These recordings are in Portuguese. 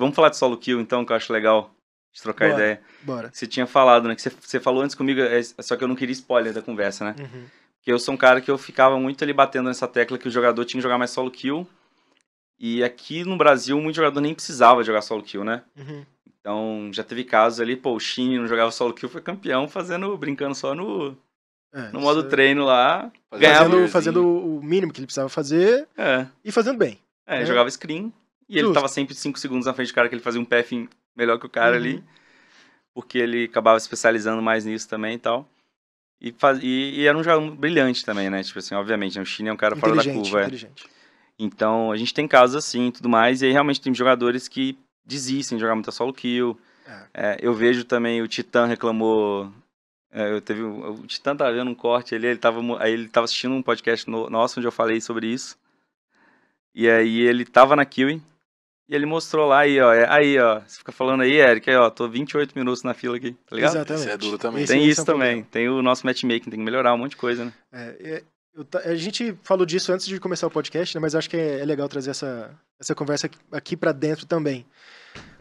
Vamos falar de solo kill, então, que eu acho legal de trocar bora, ideia. Bora. Você tinha falado, né? Que você, você falou antes comigo, é, só que eu não queria spoiler da conversa, né? Uhum. Porque eu sou um cara que eu ficava muito ali batendo nessa tecla que o jogador tinha que jogar mais solo kill. E aqui no Brasil, muito jogador nem precisava jogar solo kill, né? Uhum. Então, já teve casos ali, pô, o Shin não jogava solo kill, foi campeão fazendo, brincando só no, é, no modo é treino lá. Fazendo, fazendo o mínimo que ele precisava fazer é. e fazendo bem. É, né? jogava screen. E Justo. ele tava sempre 5 segundos na frente do cara, que ele fazia um path melhor que o cara uhum. ali. Porque ele acabava se especializando mais nisso também e tal. E, faz... e, e era um jogador brilhante também, né? Tipo assim, obviamente, né? o China é um cara fora da curva. É. Então, a gente tem casos assim e tudo mais. E aí, realmente, tem jogadores que desistem de jogar muita solo kill. É. É, eu vejo também o Titã reclamou. É, eu teve, o Titã tava vendo um corte ali, ele tava, aí ele tava assistindo um podcast no, nosso onde eu falei sobre isso. E aí ele tava na Kiwi, e ele mostrou lá aí, ó. É, aí, ó. Você fica falando aí, Eric, aí, ó, tô 28 minutos na fila aqui, tá ligado? Exatamente. Isso é duro também. tem é isso também. Tem o nosso matchmaking, tem que melhorar um monte de coisa, né? É, é eu, a gente falou disso antes de começar o podcast, né? Mas acho que é, legal trazer essa, essa conversa aqui, para dentro também.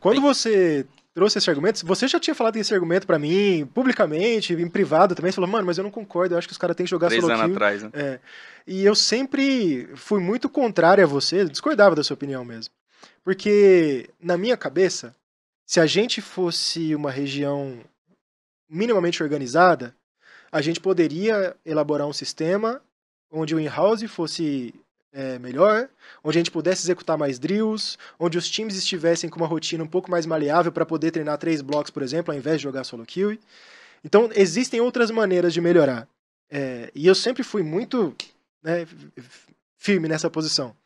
Quando Bem... você trouxe esse argumento, você já tinha falado esse argumento para mim, publicamente, em privado também, você falou, mano, mas eu não concordo, eu acho que os caras têm que jogar Três solo anos atrás, né? É. E eu sempre fui muito contrário a você, discordava da sua opinião mesmo. Porque, na minha cabeça, se a gente fosse uma região minimamente organizada, a gente poderia elaborar um sistema onde o in-house fosse é, melhor, onde a gente pudesse executar mais drills, onde os times estivessem com uma rotina um pouco mais maleável para poder treinar três blocos, por exemplo, ao invés de jogar solo kill. Então, existem outras maneiras de melhorar. É, e eu sempre fui muito né, firme nessa posição.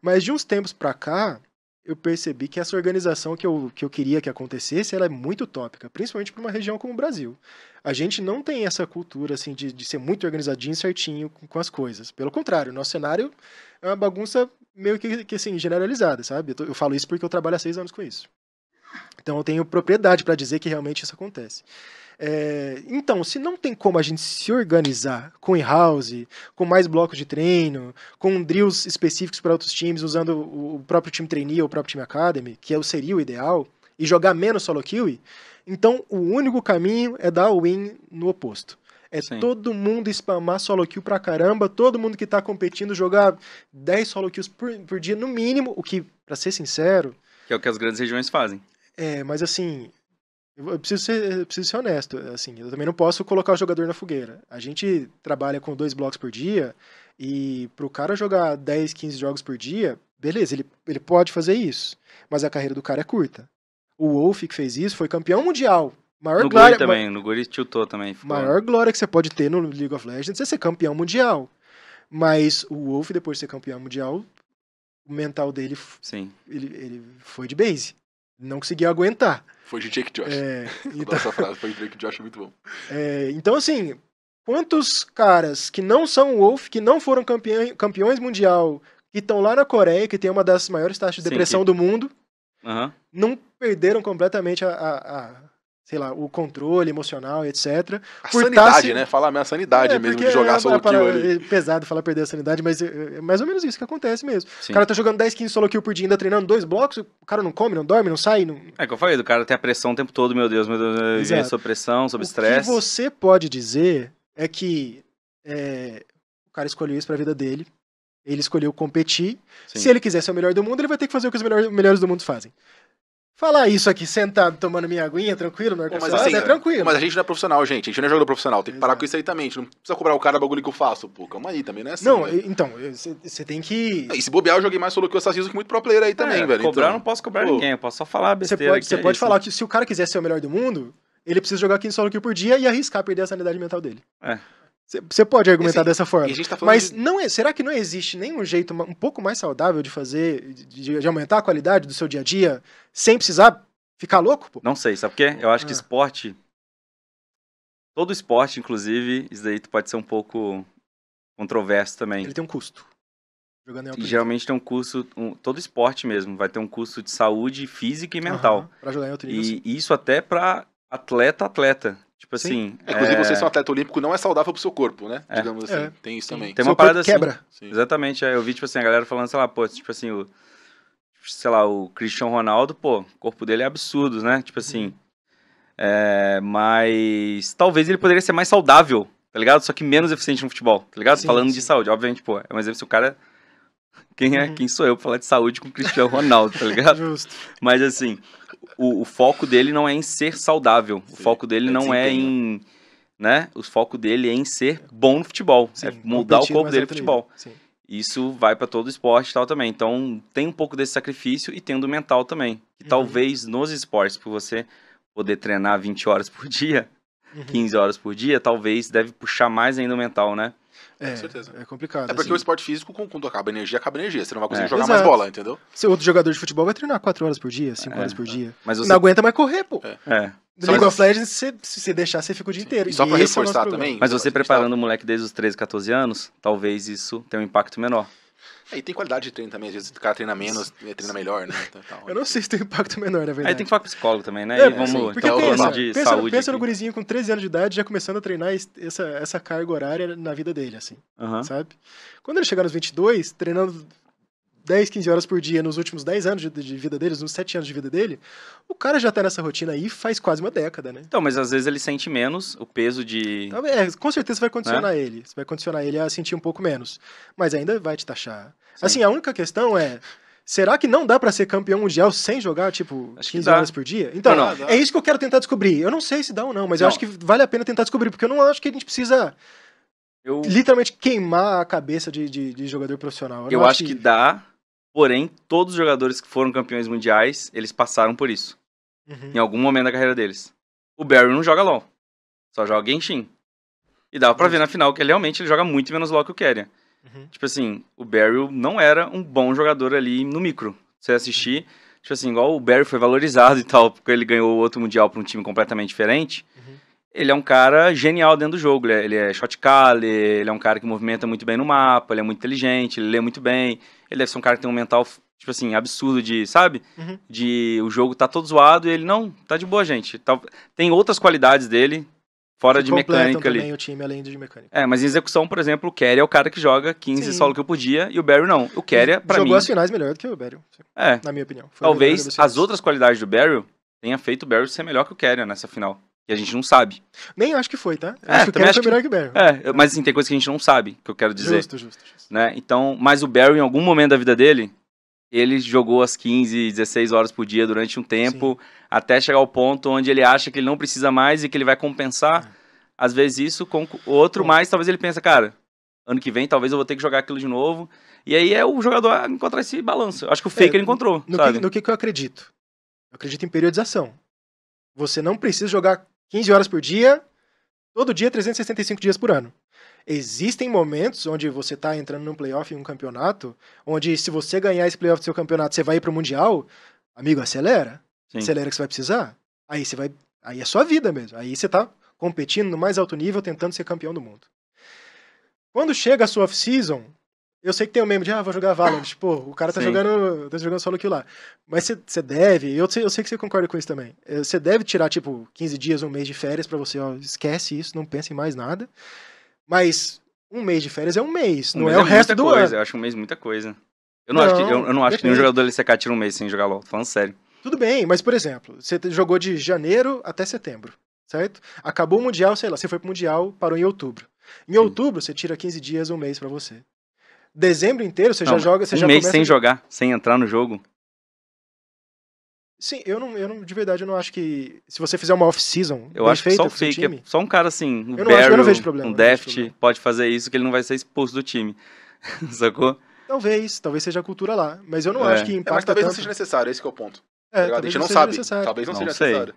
Mas de uns tempos para cá, eu percebi que essa organização que eu, que eu queria que acontecesse, ela é muito utópica, principalmente para uma região como o Brasil. A gente não tem essa cultura assim de, de ser muito organizadinho, certinho com, com as coisas. Pelo contrário, nosso cenário é uma bagunça meio que, que assim, generalizada, sabe? Eu, tô, eu falo isso porque eu trabalho há seis anos com isso. Então eu tenho propriedade para dizer que realmente isso acontece. É, então, se não tem como a gente se organizar com in-house, com mais blocos de treino, com drills específicos para outros times, usando o próprio time trainee ou o próprio time academy, que é, seria o ideal, e jogar menos solo kill, então o único caminho é dar win no oposto. É Sim. todo mundo spamar solo kill pra caramba, todo mundo que tá competindo jogar 10 solo kills por, por dia no mínimo, o que, para ser sincero... Que é o que as grandes regiões fazem. É, mas assim, eu preciso, ser, eu preciso ser honesto, assim, eu também não posso colocar o jogador na fogueira. A gente trabalha com dois blocos por dia e para o cara jogar 10, 15 jogos por dia, beleza, ele, ele pode fazer isso, mas a carreira do cara é curta. O Wolf que fez isso foi campeão mundial. Maior no glória, Guri também, no Guri tiltou também. Ficou. Maior glória que você pode ter no League of Legends é ser campeão mundial. Mas o Wolf, depois de ser campeão mundial, o mental dele Sim. Ele, ele foi de base não conseguiu aguentar. Foi de Jake Josh. É, então... Essa frase foi de Jake Josh, muito bom. É, então, assim, quantos caras que não são Wolf, que não foram campeã campeões mundial, que estão lá na Coreia, que tem uma das maiores taxas de Sim, depressão que... do mundo, uhum. não perderam completamente a, a, a sei lá, o controle emocional, etc. A tá sanidade, se... né? Falar a minha sanidade é, mesmo de jogar é, solo para, kill ali. É pesado falar perder a sanidade, mas é, é mais ou menos isso que acontece mesmo. Sim. O cara tá jogando 10, 15 solo kill por dia, ainda treinando dois blocos, o cara não come, não dorme, não sai. Não... É que eu falei, do cara tem a pressão o tempo todo, meu Deus, meu Deus, eh, Exato. sob pressão, sob estresse. O que você pode dizer é que eh, o cara escolheu isso pra vida dele, ele escolheu competir. Sim. Se ele quiser ser o melhor do mundo, ele vai ter que fazer o que os melhores do mundo fazem falar isso aqui sentado, tomando minha aguinha, tranquilo, no mas assim, é tranquilo. Mas a gente não é profissional, gente. A gente não é jogador profissional. Tem que Exato. parar com isso aí também. A gente não precisa cobrar o cara do bagulho que eu faço. Pô, calma aí também, né? Assim, não, velho. Né? então, você tem que. E se bobear, eu joguei mais solo que o Assassino que muito pro player aí também, é, velho. Cobrar então... não posso cobrar pô. ninguém, eu posso só falar besteira. Você pode, é pode falar que se o cara quiser ser o melhor do mundo, ele precisa jogar 15 solo que por dia e arriscar perder a sanidade mental dele. É. Você pode argumentar assim, dessa forma. Tá mas de... não é, será que não existe nenhum jeito um pouco mais saudável de fazer, de, de, aumentar a qualidade do seu dia a dia, sem precisar ficar louco? Pô? Não sei, sabe por quê? Eu acho ah. que esporte. Todo esporte, inclusive, isso daí pode ser um pouco controverso também. Ele tem um custo. Jogando alto. geralmente tem um custo, um, todo esporte mesmo, vai ter um custo de saúde física e mental. Uhum, pra jogar em outro nível. E isso até para atleta atleta. Tipo assim. É, inclusive, é... você ser um atleta olímpico não é saudável pro seu corpo, né? É. Digamos assim. É. Tem isso também. Tem uma seu parada assim. Quebra. exatamente Exatamente. É, eu vi, tipo assim, a galera falando, sei lá, pô, tipo assim, o. Sei lá, o Cristiano Ronaldo, pô, o corpo dele é absurdo, né? Tipo assim. É, mas talvez ele poderia ser mais saudável, tá ligado? Só que menos eficiente no futebol, tá ligado? Sim, Falando sim. de saúde, obviamente, pô, é um exemplo se o cara quem é? Uhum. Quem sou eu pra falar de saúde com o Cristiano Ronaldo, tá ligado? Justo. Mas assim, o, o, foco dele não é em ser saudável. Sim. O foco dele é não é em. Né? O foco dele é em ser bom no futebol. Sim, é mudar o corpo dele no futebol. Sim. Isso vai para todo esporte e tal também. Então, tem um pouco desse sacrifício e tendo mental também. E uhum. talvez nos esportes, por você poder treinar 20 horas por dia, uhum. 15 horas por dia, talvez deve puxar mais ainda o mental, né? É, com certeza. É complicado. É porque assim. o esporte físico, quando acaba a energia, acaba a energia. Você não vai conseguir é, jogar exato. mais bola, entendeu? Se outro jogador de futebol vai treinar 4 horas por dia, 5 é, horas por dia. Mas você... Não aguenta mais correr, pô. É. é. No League of Legends, se você deixar, você fica o dia inteiro. E só pra é reforçar também. Mas você preparando o moleque desde os 13, 14 anos, talvez isso tenha um impacto menor. É, e tem qualidade de treino também, às vezes o cara treina menos, né, treina melhor, né? Então, é eu não sei se tem impacto menor, na é verdade. Aí tem que falar com psicólogo também, né? É, e vamos sim, então, pensa, de pensa, saúde. Pensa aqui. no gurizinho com 13 anos de idade já começando a treinar essa, essa carga horária na vida dele, assim, sabe? Quando ele chegar nos 22, treinando 10, 15 horas por dia nos últimos 10 anos de, de vida deles, nos 7 anos de vida dele, o cara já tá nessa rotina aí faz quase uma década, né? Então, mas às vezes ele sente menos o peso de. Então, é, com certeza vai condicionar né? ele. Você vai condicionar ele a sentir um pouco menos. Mas ainda vai te taxar. Sim. Assim, a única questão é. Será que não dá para ser campeão mundial sem jogar, tipo, acho 15 horas por dia? Então, não, não. é isso que eu quero tentar descobrir. Eu não sei se dá ou não, mas não. eu acho que vale a pena tentar descobrir, porque eu não acho que a gente precisa eu... literalmente queimar a cabeça de, de, de jogador profissional. Eu, eu acho, acho que... que dá, Porém, todos os jogadores que foram campeões mundiais, eles passaram por isso. Uhum. Em algum momento da carreira deles. O Barry não joga LoL. Só joga Genshin. E dava pra uhum. ver na final que ele, realmente ele joga muito menos LoL que o Kerian. Uhum. Tipo assim, o Barry não era um bom jogador ali no micro. Você assistir, uhum. tipo assim, igual o Barry foi valorizado e tal, porque ele ganhou outro mundial pra um time completamente diferente. Uhum ele é um cara genial dentro do jogo. Ele é, ele é shot caller, ele é um cara que movimenta muito bem no mapa, ele é muito inteligente, ele lê muito bem. Ele deve ser um cara que tem um mental, tipo assim, absurdo de, sabe? Uhum. De o jogo tá todo zoado e ele, não, tá de boa, gente. Tá... tem outras qualidades dele, fora que de mecânica ali. o time além de mecânica. É, mas em execução, por exemplo, o Kerry é o cara que joga 15 Sim. solo que eu podia e o Barry não. O Kerry, é, para mim... Jogou as finais melhor do que o Barry, é. na minha opinião. Foi Talvez as outras qualidades do Barry tenha feito o Barry ser melhor que o Kerry nessa final que a gente não sabe. Nem acho que foi, tá? Eu é, acho que o foi melhor que o Barry. É, mas assim, tem coisa que a gente não sabe, que eu quero dizer. Justo, justo, justo. Né? Então, mas o Barry, em algum momento da vida dele, ele jogou as 15, 16 horas por dia durante um tempo, Sim. até chegar ao ponto onde ele acha que ele não precisa mais e que ele vai compensar, é. às vezes, isso com outro, Bom. mas talvez ele pensa, cara, ano que vem talvez eu vou ter que jogar aquilo de novo. E aí é o jogador encontrar esse balanço. Acho que o Faker é, encontrou, no sabe? Que, no que, que eu acredito? Eu acredito em periodização. Você não precisa jogar 15 horas por dia, todo dia, 365 dias por ano. Existem momentos onde você está entrando num playoff em um campeonato, onde se você ganhar esse playoff do seu campeonato, você vai ir o Mundial. Amigo, acelera. Sim. Acelera que você vai precisar. Aí você vai. Aí é sua vida mesmo. Aí você está competindo no mais alto nível, tentando ser campeão do mundo. Quando chega a sua off-season, eu sei que tem o um meme de, ah, vou jogar Valorant. Pô, tipo, o cara tá Sim. jogando, tá jogando solo kill lá. Mas você deve, eu sei, eu sei que você concorda com isso também. Você é, deve tirar, tipo, 15 dias, um mês de férias para você, ó, esquece isso, não pense em mais nada. Mas um mês de férias é um mês, um não mês é, é o resto do ano. Eu acho um mês muita coisa. Eu não, não acho que, eu, eu não acho que nenhum jogador do LCK tira um mês sem jogar LOL, falando sério. Tudo bem, mas por exemplo, você jogou de janeiro até setembro, certo? Acabou o Mundial, sei lá, você foi pro Mundial, parou em outubro. Em Sim. outubro, você tira 15 dias, um mês para você dezembro inteiro você não, já joga, você um já mês sem a... jogar, sem entrar no jogo. Sim, eu não, eu não, de verdade, eu não acho que se você fizer uma off-season, eu acho feita que só o fake, é time, é só um cara assim, um eu acho, eu não vejo problema, um Deft pode fazer isso que ele não vai ser expulso do time, sacou? Talvez, talvez seja a cultura lá, mas eu não é. acho que impacta é, mas talvez tanto. não seja necessário, esse é o ponto. É, tá a gente não sabe, talvez não, não seja sei. necessário.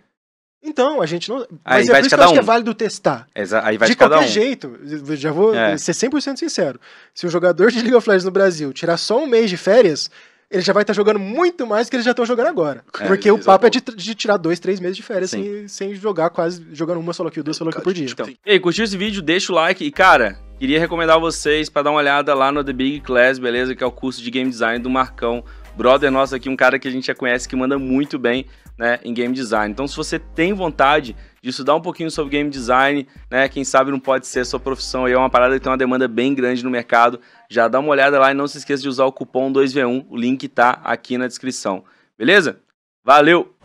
Então, a gente não. Mas aí é por isso que eu um. acho que é válido testar. Exa aí vai de, de qualquer um. jeito, já vou é. ser 100% sincero. Se o jogador de League of Legends no Brasil tirar só um mês de férias, ele já vai estar tá jogando muito mais que eles já estão jogando agora. É, porque exatamente. o papo é de, de, tirar dois, três meses de férias sem, sem, jogar quase, jogando uma solo kill, duas solo kill por dia. Então. Ei, curtiu esse vídeo? Deixa o like. E, cara, queria recomendar vocês para dar uma olhada lá no The Big Class, beleza? Que é o curso de Game Design do Marcão brother nosso aqui, um cara que a gente já conhece que manda muito bem né, em game design. Então, se você tem vontade de estudar um pouquinho sobre game design, né, quem sabe não pode ser sua profissão, aí é uma parada que tem uma demanda bem grande no mercado, já dá uma olhada lá e não se esqueça de usar o cupom 2V1, o link tá aqui na descrição. Beleza? Valeu!